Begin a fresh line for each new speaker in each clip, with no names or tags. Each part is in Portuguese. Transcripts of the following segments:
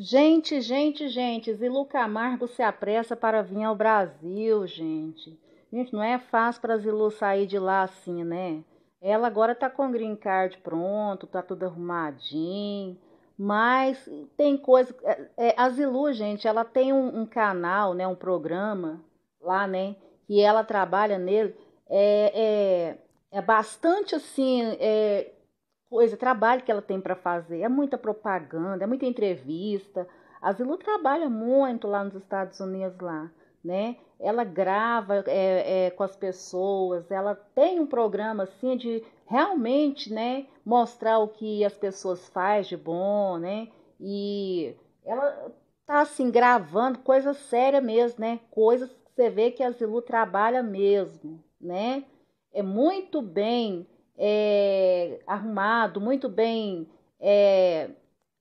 Gente, gente, gente, Zilu Camargo se apressa para vir ao Brasil, gente. Gente, não é fácil para Zilu sair de lá assim, né? Ela agora tá com o green card pronto, tá tudo arrumadinho, mas tem coisa... É, é a Zilu, gente, ela tem um, um canal, né, um programa lá, né, E ela trabalha nele, é, é, é bastante assim... É, coisa, trabalho que ela tem para fazer. É muita propaganda, é muita entrevista. A Zilu trabalha muito lá nos Estados Unidos lá, né? Ela grava é, é, com as pessoas, ela tem um programa assim de realmente, né, mostrar o que as pessoas faz de bom, né? E ela tá assim gravando coisa séria mesmo, né? Coisas que você vê que a Zilu trabalha mesmo, né? É muito bem é, arrumado, muito bem é,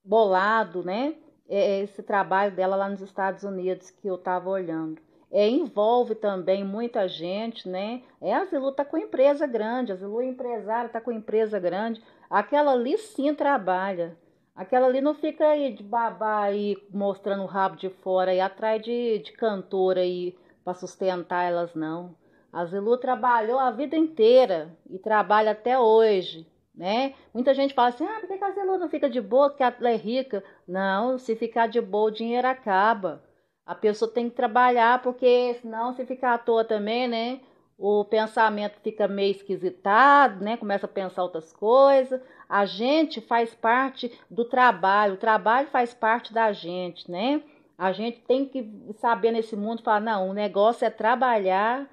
bolado, né? É, esse trabalho dela lá nos Estados Unidos que eu estava olhando. É, envolve também muita gente, né? É, a Zilu está com empresa grande, a Zilu é empresária, está com empresa grande. Aquela ali sim trabalha. Aquela ali não fica aí de babá aí mostrando o rabo de fora e atrás de, de cantora aí para sustentar elas, não. A Zilu trabalhou a vida inteira e trabalha até hoje, né? Muita gente fala assim, ah, por que a Zilu não fica de boa que ela é rica? Não, se ficar de boa o dinheiro acaba. A pessoa tem que trabalhar porque senão se ficar à toa também, né? O pensamento fica meio esquisitado, né? Começa a pensar outras coisas. A gente faz parte do trabalho, o trabalho faz parte da gente, né? A gente tem que saber nesse mundo falar, não, o negócio é trabalhar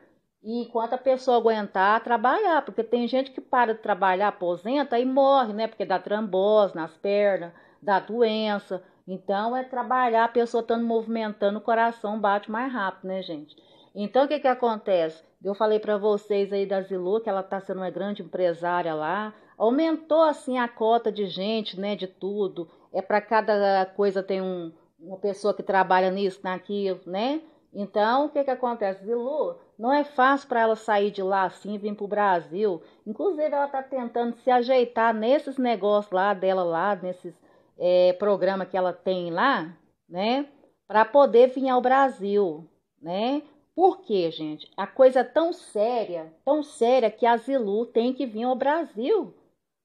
e enquanto a pessoa aguentar, trabalhar, porque tem gente que para de trabalhar, aposenta e morre, né? Porque dá trombose nas pernas, dá doença. Então, é trabalhar, a pessoa estando tá movimentando, o coração bate mais rápido, né, gente? Então, o que, que acontece? Eu falei para vocês aí da Zilu, que ela tá sendo uma grande empresária lá. Aumentou, assim, a cota de gente, né, de tudo. É para cada coisa tem um, uma pessoa que trabalha nisso, naquilo, né? Então, o que, que acontece? Zilu não é fácil para ela sair de lá assim e vir para o Brasil. Inclusive, ela está tentando se ajeitar nesses negócios lá dela, lá, nesses é, programas que ela tem lá, né? Para poder vir ao Brasil, né? Por quê, gente? A coisa é tão séria, tão séria que a Zilu tem que vir ao Brasil,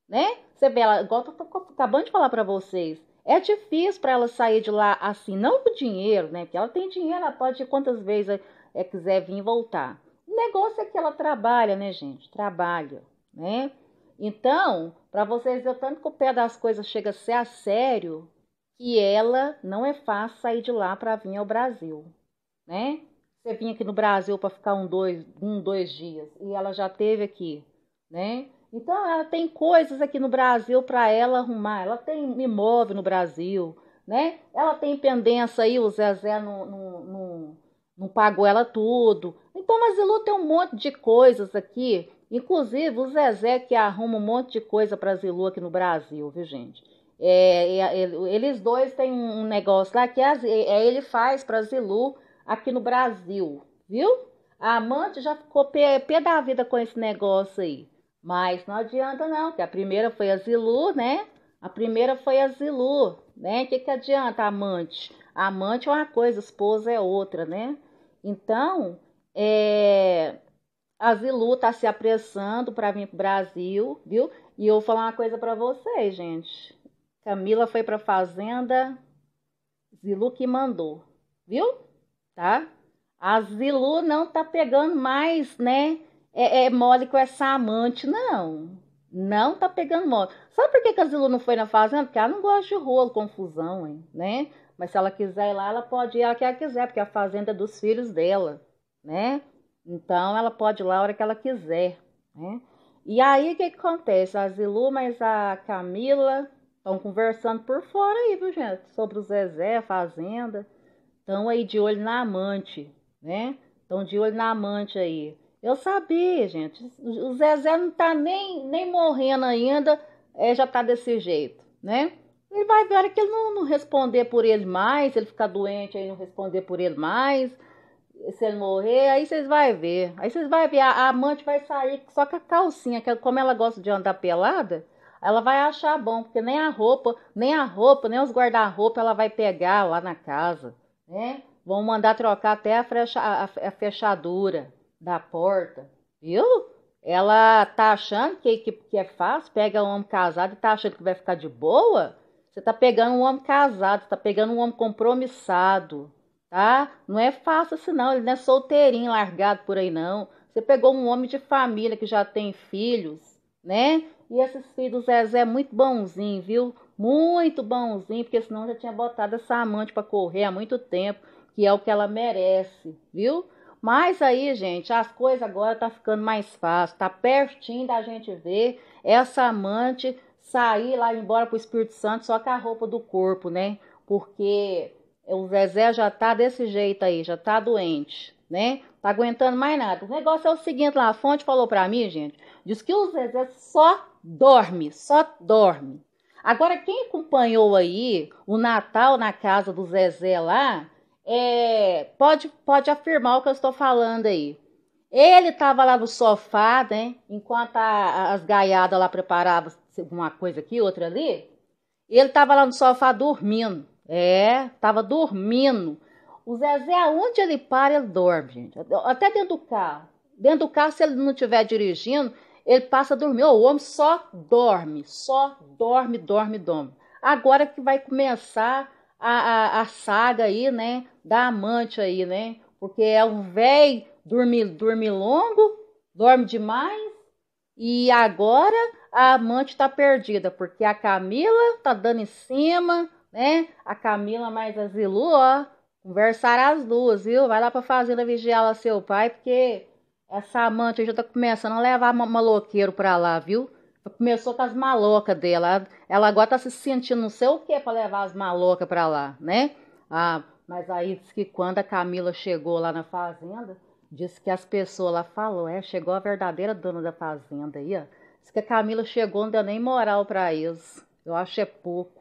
né? Você vê, ela, igual eu estou acabando de falar para vocês, é difícil para ela sair de lá assim, não com dinheiro, né? Porque ela tem dinheiro, ela pode ir quantas vezes é quiser vir voltar. O negócio é que ela trabalha, né, gente? Trabalha, né? Então, para vocês ver tanto que o pé das coisas chega a ser a sério, que ela não é fácil sair de lá para vir ao Brasil, né? Você vinha aqui no Brasil para ficar um dois, um, dois dias e ela já teve aqui, né? Então, ela tem coisas aqui no Brasil para ela arrumar. Ela tem imóvel no Brasil, né? Ela tem pendência aí, o Zezé não, não, não, não pagou ela tudo. Então, mas Zilu tem um monte de coisas aqui. Inclusive, o Zezé que arruma um monte de coisa para Zilu aqui no Brasil, viu, gente? É, é, é eles dois têm um negócio lá que é, ele faz para Zilu aqui no Brasil, viu? A amante já ficou pé, pé da vida com esse negócio aí. Mas não adianta não, que a primeira foi a Zilu, né? A primeira foi a Zilu, né? O que, que adianta amante? amante é uma coisa, esposa é outra, né? Então, é, a Zilu tá se apressando para vir pro Brasil, viu? E eu vou falar uma coisa para vocês, gente. Camila foi pra fazenda, Zilu que mandou, viu? Tá? A Zilu não tá pegando mais, né? É, é mole com essa amante, não. Não tá pegando mole. Sabe por que, que a Zilu não foi na fazenda? Porque ela não gosta de rolo, confusão, hein? né? Mas se ela quiser ir lá, ela pode ir a hora que ela quiser, porque é a fazenda é dos filhos dela, né? Então ela pode ir lá a hora que ela quiser, né? E aí o que, que acontece? A Zilu, mas a Camila estão conversando por fora aí, viu, gente? Sobre o Zezé, a fazenda. Estão aí de olho na amante, né? Estão de olho na amante aí. Eu sabia, gente. O Zezé não tá nem, nem morrendo ainda, é, já tá desse jeito, né? Ele vai ver hora que ele não, não, responder por ele mais, ele ficar doente aí não responder por ele mais, se ele morrer, aí vocês vão ver. Aí vocês vão ver, a, a, amante vai sair só com a calcinha, que é como ela gosta de andar pelada, ela vai achar bom, porque nem a roupa, nem a roupa, nem os guarda-roupa ela vai pegar lá na casa, né? Vão mandar trocar até a, frecha, a, a fechadura da porta, viu? Ela tá achando que, que, que é fácil, pega um homem casado e tá achando que vai ficar de boa? Você tá pegando um homem casado, você tá pegando um homem compromissado, tá? Não é fácil assim não, ele não é solteirinho, largado por aí não. Você pegou um homem de família que já tem filhos, né? E esses filhos do Zezé é muito bonzinho, viu? Muito bonzinho, porque senão já tinha botado essa amante para correr há muito tempo, que é o que ela merece, viu? Mas aí, gente, as coisas agora tá ficando mais fácil, tá pertinho da gente ver essa amante sair lá embora para o Espírito Santo só com a roupa do corpo, né? Porque o Zezé já tá desse jeito aí, já tá doente, né? Tá aguentando mais nada. O negócio é o seguinte lá, a fonte falou para mim, gente, diz que o Zezé só dorme, só dorme. Agora, quem acompanhou aí o Natal na casa do Zezé lá, é, pode, pode afirmar o que eu estou falando aí. Ele estava lá no sofá, né? Enquanto a, as gaiadas lá preparavam uma coisa aqui, outra ali. Ele estava lá no sofá dormindo. É, estava dormindo. O Zezé, aonde ele para, ele dorme, gente. Até dentro do carro. Dentro do carro, se ele não estiver dirigindo, ele passa a dormir. O homem só dorme, só dorme, dorme, dorme. Agora que vai começar a, a, a saga aí, né? Da amante aí, né? Porque é um velho dorme dorme longo, dorme demais e agora a amante tá perdida, porque a Camila tá dando em cima, né? A Camila mais a Zilu, ó. Conversaram as duas, viu? Vai lá pra fazenda vigiar lá seu pai, porque essa amante já tá começando a levar maloqueiro pra lá, viu? Começou com as malocas dela. Ela agora tá se sentindo não sei o que pra levar as malocas pra lá, né? Ah, mas aí diz que quando a Camila chegou lá na fazenda, Diz que as pessoas lá falou, é, chegou a verdadeira dona da fazenda aí, ó. Diz que a Camila chegou, não deu nem moral para eles. Eu acho é pouco.